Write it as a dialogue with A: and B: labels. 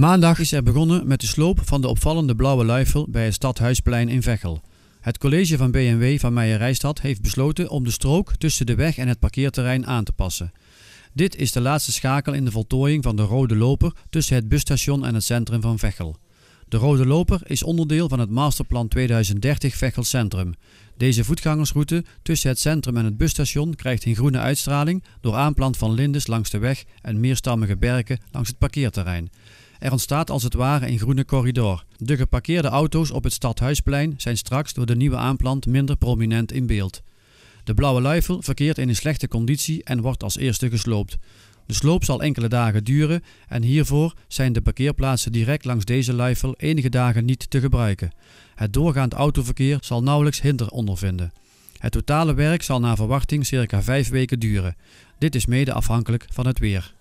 A: Maandag is er begonnen met de sloop van de opvallende blauwe luifel bij het Stadhuisplein in Veghel. Het college van BMW van Meijerijstad heeft besloten om de strook tussen de weg en het parkeerterrein aan te passen. Dit is de laatste schakel in de voltooiing van de rode loper tussen het busstation en het centrum van Veghel. De rode loper is onderdeel van het masterplan 2030 Veghel Centrum. Deze voetgangersroute tussen het centrum en het busstation krijgt een groene uitstraling door aanplant van lindes langs de weg en meerstammige berken langs het parkeerterrein. Er ontstaat als het ware een groene corridor. De geparkeerde auto's op het stadhuisplein zijn straks door de nieuwe aanplant minder prominent in beeld. De blauwe luifel verkeert in een slechte conditie en wordt als eerste gesloopt. De sloop zal enkele dagen duren en hiervoor zijn de parkeerplaatsen direct langs deze luifel enige dagen niet te gebruiken. Het doorgaand autoverkeer zal nauwelijks hinder ondervinden. Het totale werk zal naar verwachting circa vijf weken duren. Dit is mede afhankelijk van het weer.